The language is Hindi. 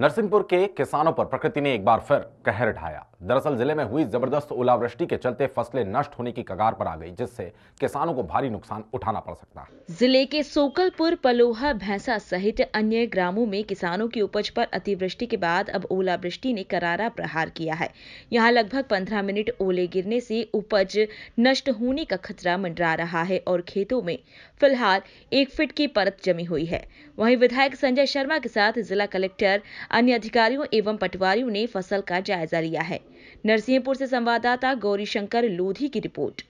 नरसिंहपुर के किसानों पर प्रकृति ने एक बार फिर कहर ढाया दरअसल जिले में हुई जबरदस्त ओलावृष्टि के चलते फसलें नष्ट होने की कगार पर आ गई जिससे किसानों को भारी नुकसान उठाना पड़ सकता है जिले के सोकलपुर पलोहा भैंसा सहित अन्य ग्रामों में किसानों की उपज पर अतिवृष्टि के बाद अब ओलावृष्टि ने करारा प्रहार किया है यहाँ लगभग पंद्रह मिनट ओले गिरने से उपज नष्ट होने का खतरा मंडरा रहा है और खेतों में फिलहाल एक फिट की परत जमी हुई है वहीं विधायक संजय शर्मा के साथ जिला कलेक्टर अन्य अधिकारियों एवं पटवारियों ने फसल का जायजा लिया है नरसिंहपुर से संवाददाता गौरीशंकर लोधी की रिपोर्ट